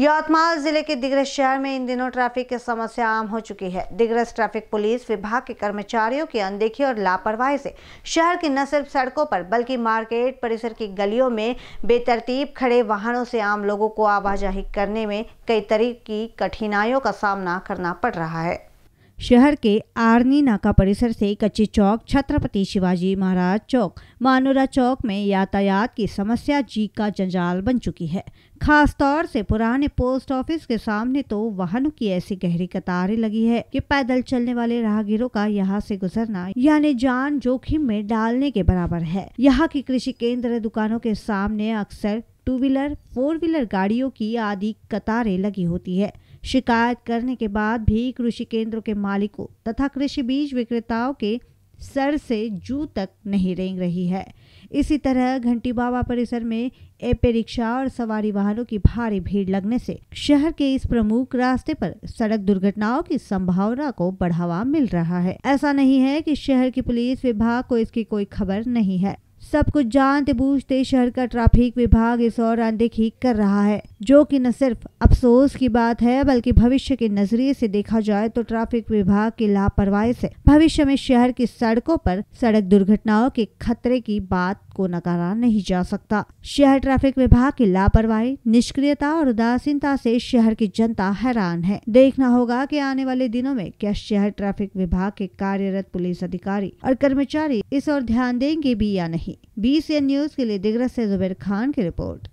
यवतमाल जिले के दिग्रस शहर में इन दिनों ट्रैफिक की समस्या आम हो चुकी है दिग्रस ट्रैफिक पुलिस विभाग के कर्मचारियों की अनदेखी और लापरवाही से शहर की न सिर्फ सड़कों पर बल्कि मार्केट परिसर की गलियों में बेतरतीब खड़े वाहनों से आम लोगों को आवाजाही करने में कई तरह की कठिनाइयों का सामना करना पड़ रहा है शहर के आर्नी नाका परिसर से कच्ची चौक छत्रपति शिवाजी महाराज चौक मानुरा चौक में यातायात की समस्या जी का जंजाल बन चुकी है खास तौर से पुराने पोस्ट ऑफिस के सामने तो वाहनों की ऐसी गहरी कतारें लगी है कि पैदल चलने वाले राहगीरों का यहाँ से गुजरना यानी जान जोखिम में डालने के बराबर है यहाँ की कृषि केंद्र दुकानों के सामने अक्सर टू व्हीलर फोर व्हीलर गाड़ियों की आदि कतारें लगी होती है शिकायत करने के बाद भी कृषि केंद्रों के मालिकों तथा कृषि बीज विक्रेताओं के सर से जू तक नहीं रेंग रही है इसी तरह घंटी बाबा परिसर में एपे रिक्शा और सवारी वाहनों की भारी भीड़ लगने से शहर के इस प्रमुख रास्ते पर सड़क दुर्घटनाओं की संभावना को बढ़ावा मिल रहा है ऐसा नहीं है कि शहर की पुलिस विभाग को इसकी कोई खबर नहीं है सब कुछ जानते बूझते शहर का ट्रैफिक विभाग इस और अनदेखी कर रहा है जो कि न सिर्फ अफसोस की बात है बल्कि भविष्य के नजरिए से देखा जाए तो ट्रैफिक विभाग की लापरवाही से भविष्य में शहर की सड़कों पर सड़क दुर्घटनाओं के खतरे की बात को नकारा नहीं जा सकता शहर ट्रैफिक विभाग की लापरवाही निष्क्रियता और उदासीनता से शहर की जनता हैरान है देखना होगा कि आने वाले दिनों में क्या शहर ट्रैफिक विभाग के कार्यरत पुलिस अधिकारी और कर्मचारी इस और ध्यान देंगे भी या नहीं नहीं बी न्यूज के लिए दिग्रा से जुबैर खान की रिपोर्ट